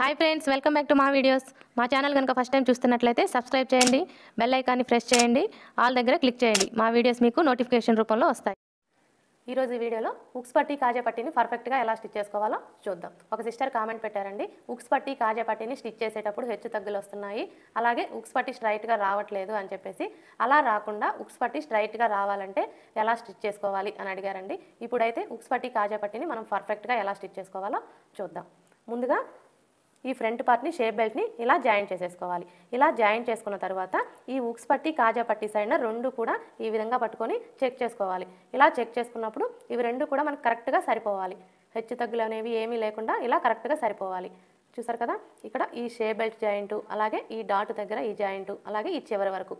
hi friends welcome back to మా videos మా channel కనుక ఫస్ట్ టైం చూస్తున్నట్లయితే సబ్స్క్రైబ్ చేయండి బెల్ ఐకాన్ని ప్రెస్ చేయండి ఆల్ దగ్గర క్లిక్ చేయండి మా వీడియోస్ మీకు నోటిఫికేషన్ రూపంలో వస్తాయి ఈరోజు ఈ వీడియోలో ఉక్స్ పట్టి కాజా పట్టిని పర్ఫెక్ట్గా ఎలా స్టిచ్ చేసుకోవాలో చూద్దాం ఒక సిస్టర్ కామెంట్ పెట్టారండి ఉక్స్ పట్టి కాజా పట్టిని స్టిచ్ చేసేటప్పుడు హెచ్చు తగ్గులు వస్తున్నాయి అలాగే ఉక్స్ పట్టి స్ట్రైట్గా రావట్లేదు అని చెప్పేసి అలా రాకుండా ఉక్స్ పట్టి స్ట్రైట్గా రావాలంటే ఎలా స్టిచ్ చేసుకోవాలి అని అడిగారండి ఇప్పుడైతే ఉక్స్ పట్టి కాజా పట్టిని మనం పర్ఫెక్ట్గా ఎలా స్టిచ్ చేసుకోవాలో చూద్దాం ముందుగా ఈ ఫ్రంట్ పార్ట్ని షేప్ బెల్ట్ని ఇలా జాయిన్ చేసేసుకోవాలి ఇలా జాయిన్ చేసుకున్న తర్వాత ఈ ఉక్స్ పట్టి కాజా పట్టి సైడ్న రెండు కూడా ఈ విధంగా పట్టుకొని చెక్ చేసుకోవాలి ఇలా చెక్ చేసుకున్నప్పుడు ఇవి రెండు కూడా మనకు కరెక్ట్గా సరిపోవాలి హెచ్చు తగ్గులు అనేవి ఏమీ లేకుండా ఇలా కరెక్ట్గా సరిపోవాలి చూసారు కదా ఇక్కడ ఈ షేప్ బెల్ట్ జాయింటు అలాగే ఈ డాట్ దగ్గర ఈ జాయింటు అలాగే ఈ చివరి వరకు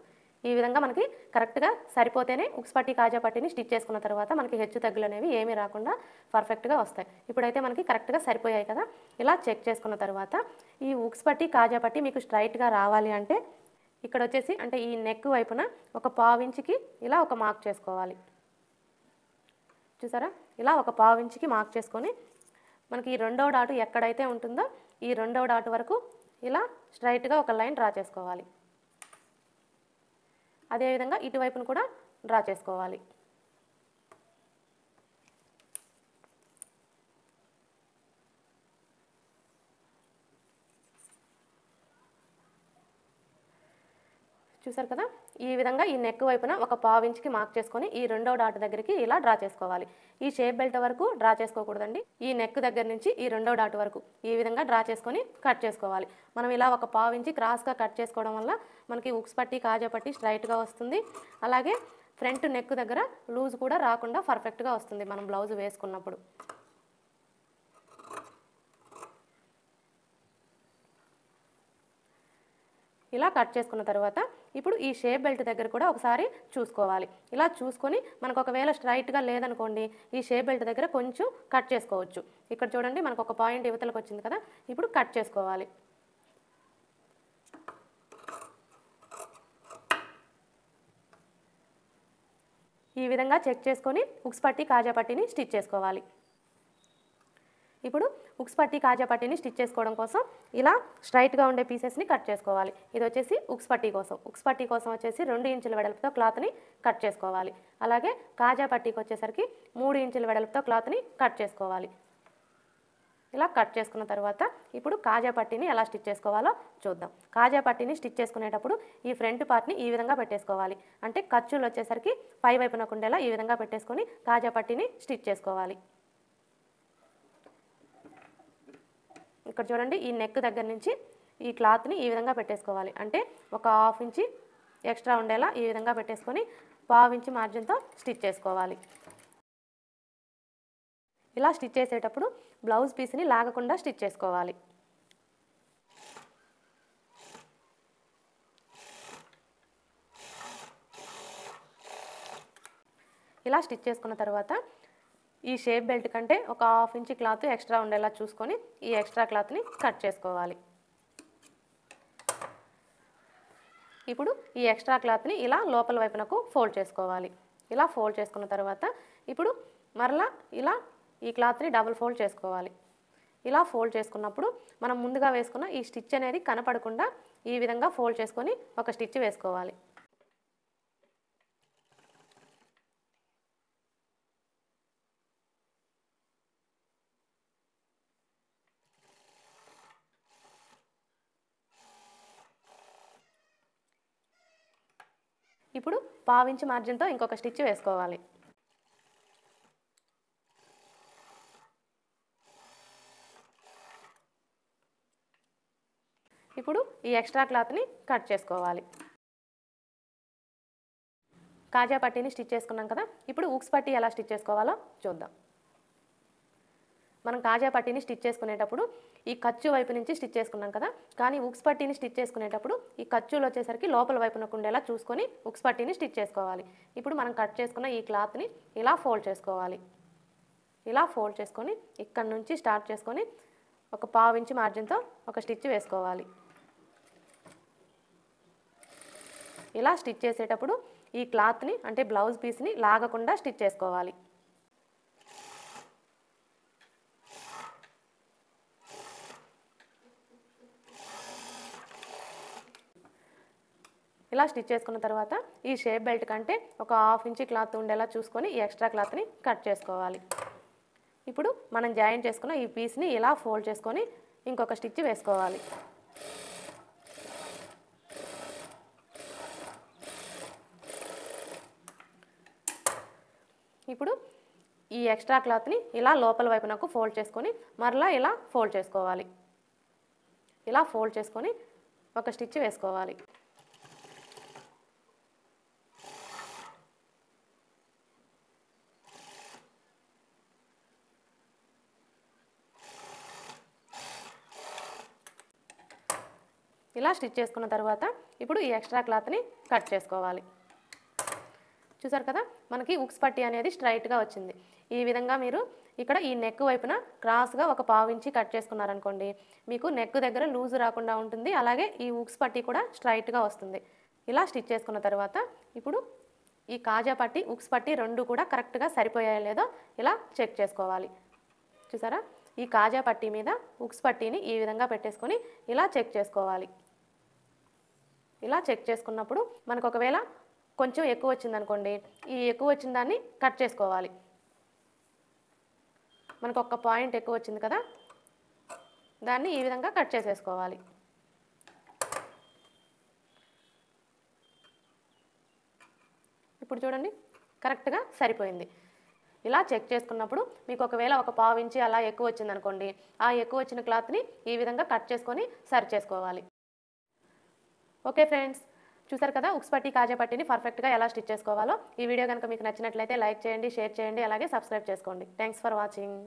ఈ విధంగా మనకి కరెక్ట్గా సరిపోతేనే ఉక్స్ పట్టి కాజా పట్టిని స్టిచ్ చేసుకున్న తర్వాత మనకి హెచ్చు తగ్గులు అనేవి ఏమీ రాకుండా పర్ఫెక్ట్గా వస్తాయి ఇప్పుడైతే మనకి కరెక్ట్గా సరిపోయాయి కదా ఇలా చెక్ చేసుకున్న తర్వాత ఈ ఉక్స్ పట్టి కాజా పట్టి మీకు స్ట్రైట్గా రావాలి అంటే ఇక్కడ వచ్చేసి అంటే ఈ నెక్ వైపున ఒక పావించికి ఇలా ఒక మార్క్ చేసుకోవాలి చూసారా ఇలా ఒక పావించికి మార్క్ చేసుకొని మనకి ఈ రెండవ డాటు ఎక్కడైతే ఉంటుందో ఈ రెండవ డాటు వరకు ఇలా స్ట్రైట్గా ఒక లైన్ డ్రా చేసుకోవాలి అదేవిధంగా ఇటువైపును కూడా డ్రా చేసుకోవాలి చూసారు కదా ఈ విధంగా ఈ నెక్ వైపున ఒక పావు ఇంచ్కి మార్క్ చేసుకొని ఈ రెండో డాట్ దగ్గరికి ఇలా డ్రా చేసుకోవాలి ఈ షేప్ బెల్ట్ వరకు డ్రా చేసుకోకూడదండి ఈ నెక్ దగ్గర నుంచి ఈ రెండో డాట్ వరకు ఈ విధంగా డ్రా చేసుకొని కట్ చేసుకోవాలి మనం ఇలా ఒక పావు ఇంచి క్రాస్గా కట్ చేసుకోవడం వల్ల మనకి ఉక్స్ పట్టి కాజా పట్టి స్ట్రైట్గా వస్తుంది అలాగే ఫ్రంట్ నెక్ దగ్గర లూజ్ కూడా రాకుండా పర్ఫెక్ట్గా వస్తుంది మనం బ్లౌజ్ వేసుకున్నప్పుడు ఇలా కట్ చేసుకున్న తర్వాత ఇప్పుడు ఈ షేప్ బెల్ట్ దగ్గర కూడా ఒకసారి చూసుకోవాలి ఇలా చూసుకొని మనకు ఒకవేళ స్ట్రైట్గా లేదనుకోండి ఈ షేప్ బెల్ట్ దగ్గర కొంచెం కట్ చేసుకోవచ్చు ఇక్కడ చూడండి మనకు ఒక పాయింట్ యువతలకు వచ్చింది కదా ఇప్పుడు కట్ చేసుకోవాలి ఈ విధంగా చెక్ చేసుకొని ఉక్స్ పట్టి కాజా పట్టిని స్టిచ్ చేసుకోవాలి ఇప్పుడు ఉక్స్ పట్టి కాజా పట్టీని స్టిచ్ చేసుకోవడం కోసం ఇలా స్ట్రైట్గా ఉండే పీసెస్ని కట్ చేసుకోవాలి ఇది వచ్చేసి ఉక్స్ పట్టి కోసం ఉక్స్ పట్టి కోసం వచ్చేసి రెండు ఇంచుల వెడల్పుతో క్లాత్ని కట్ చేసుకోవాలి అలాగే కాజా పట్టీకి వచ్చేసరికి మూడు ఇంచుల వెడల్పుతో క్లాత్ని కట్ చేసుకోవాలి ఇలా కట్ చేసుకున్న తర్వాత ఇప్పుడు కాజా పట్టిని ఎలా స్టిచ్ చేసుకోవాలో చూద్దాం కాజా పట్టీని స్టిచ్ చేసుకునేటప్పుడు ఈ ఫ్రంట్ పార్ట్ని ఈ విధంగా పెట్టేసుకోవాలి అంటే ఖర్చులు వచ్చేసరికి పై వైపునకుండేలా ఈ విధంగా పెట్టేసుకొని కాజా పట్టీని స్టిచ్ చేసుకోవాలి ఇక్కడ చూడండి ఈ నెక్ దగ్గర నుంచి ఈ క్లాత్ని ఈ విధంగా పెట్టేసుకోవాలి అంటే ఒక హాఫ్ ఇంచి ఎక్స్ట్రా ఉండేలా ఈ విధంగా పెట్టేసుకొని పావు ఇంచి మార్జిన్తో స్టిచ్ చేసుకోవాలి ఇలా స్టిచ్ చేసేటప్పుడు బ్లౌజ్ పీస్ని లాగకుండా స్టిచ్ చేసుకోవాలి ఇలా స్టిచ్ చేసుకున్న తర్వాత ఈ షేప్ బెల్ట్ కంటే ఒక హాఫ్ ఇంచ్ క్లాత్ ఎక్స్ట్రా ఉండేలా చూసుకొని ఈ ఎక్స్ట్రా క్లాత్ని కట్ చేసుకోవాలి ఇప్పుడు ఈ ఎక్స్ట్రా క్లాత్ని ఇలా లోపల వైపునకు ఫోల్డ్ చేసుకోవాలి ఇలా ఫోల్డ్ చేసుకున్న తర్వాత ఇప్పుడు మరలా ఇలా ఈ క్లాత్ని డబుల్ ఫోల్డ్ చేసుకోవాలి ఇలా ఫోల్డ్ చేసుకున్నప్పుడు మనం ముందుగా వేసుకున్న ఈ స్టిచ్ అనేది కనపడకుండా ఈ విధంగా ఫోల్డ్ చేసుకొని ఒక స్టిచ్ వేసుకోవాలి ఇప్పుడు పావించి మార్జిన్తో ఇంకొక స్టిచ్ వేసుకోవాలి ఇప్పుడు ఈ ఎక్స్ట్రా క్లాత్ని కట్ చేసుకోవాలి కాజా పట్టీని స్టిచ్ చేసుకున్నాం కదా ఇప్పుడు ఉక్స్ పట్టీ ఎలా స్టిచ్ చేసుకోవాలో చూద్దాం మనం కాజా పట్టీని స్టిచ్ చేసుకునేటప్పుడు ఈ ఖర్చు వైపు నుంచి స్టిచ్ చేసుకున్నాం కదా కానీ ఉక్స్ పట్టీని స్టిచ్ చేసుకునేటప్పుడు ఈ ఖర్చులు వచ్చేసరికి లోపల వైపు ఉండేలా చూసుకొని ఉక్స్ పట్టీని స్టిచ్ చేసుకోవాలి ఇప్పుడు మనం కట్ చేసుకున్న ఈ క్లాత్ని ఇలా ఫోల్డ్ చేసుకోవాలి ఇలా ఫోల్డ్ చేసుకొని ఇక్కడ నుంచి స్టార్ట్ చేసుకొని ఒక పావు ఇంచు మార్జిన్తో ఒక స్టిచ్ వేసుకోవాలి ఇలా స్టిచ్ చేసేటప్పుడు ఈ క్లాత్ని అంటే బ్లౌజ్ పీస్ని లాగకుండా స్టిచ్ చేసుకోవాలి ఇలా స్టిచ్ చేసుకున్న తర్వాత ఈ షేప్ బెల్ట్ కంటే ఒక హాఫ్ ఇంచ్ క్లాత్ ఉండేలా చూసుకొని ఈ ఎక్స్ట్రా క్లాత్ని కట్ చేసుకోవాలి ఇప్పుడు మనం జాయిన్ చేసుకున్న ఈ పీస్ని ఇలా ఫోల్డ్ చేసుకొని ఇంకొక స్టిచ్ వేసుకోవాలి ఇప్పుడు ఈ ఎక్స్ట్రా క్లాత్ని ఇలా లోపల వైపునకు ఫోల్డ్ చేసుకొని మరలా ఇలా ఫోల్డ్ చేసుకోవాలి ఇలా ఫోల్డ్ చేసుకొని ఒక స్టిచ్ వేసుకోవాలి ఇలా స్టిచ్ చేసుకున్న తర్వాత ఇప్పుడు ఈ ఎక్స్ట్రా క్లాత్ని కట్ చేసుకోవాలి చూసారు కదా మనకి ఉక్స్ పట్టి అనేది స్ట్రైట్గా వచ్చింది ఈ విధంగా మీరు ఇక్కడ ఈ నెక్ వైపున క్రాస్గా ఒక పావించి కట్ చేసుకున్నారనుకోండి మీకు నెక్ దగ్గర లూజ్ రాకుండా ఉంటుంది అలాగే ఈ ఉక్స్ పట్టి కూడా స్ట్రైట్గా వస్తుంది ఇలా స్టిచ్ చేసుకున్న తర్వాత ఇప్పుడు ఈ కాజా పట్టి ఉక్స్ పట్టి రెండు కూడా కరెక్ట్గా సరిపోయాయో లేదో ఇలా చెక్ చేసుకోవాలి చూసారా ఈ కాజా పట్టి మీద ఉక్స్ పట్టీని ఈ విధంగా పెట్టేసుకొని ఇలా చెక్ చేసుకోవాలి ఇలా చెక్ చేసుకున్నప్పుడు మనకు ఒకవేళ కొంచెం ఎక్కువ వచ్చిందనుకోండి ఈ ఎక్కువ వచ్చిన దాన్ని కట్ చేసుకోవాలి మనకు ఒక పాయింట్ ఎక్కువ వచ్చింది కదా దాన్ని ఈ విధంగా కట్ చేసేసుకోవాలి ఇప్పుడు చూడండి కరెక్ట్గా సరిపోయింది ఇలా చెక్ చేసుకున్నప్పుడు మీకు ఒకవేళ ఒక పావు ఇంచి అలా ఎక్కువ వచ్చిందనుకోండి ఆ ఎక్కువ వచ్చిన క్లాత్ని ఈ విధంగా కట్ చేసుకొని సరి చేసుకోవాలి ఓకే ఫ్రెండ్స్ చూసారు కదా ఉక్స్ పట్టి కాజా పట్టిని పర్ఫెక్ట్గా ఎలా స్టిచ్ చేసుకోవాలో ఈ వీడియో కనుక మీకు నచ్చినట్లయితే లైక్ చేయండి షేర్ చేయండి అలాగే సబ్స్క్రైబ్ చేసుకోండి థ్యాంక్స్ ఫర్ వాచింగ్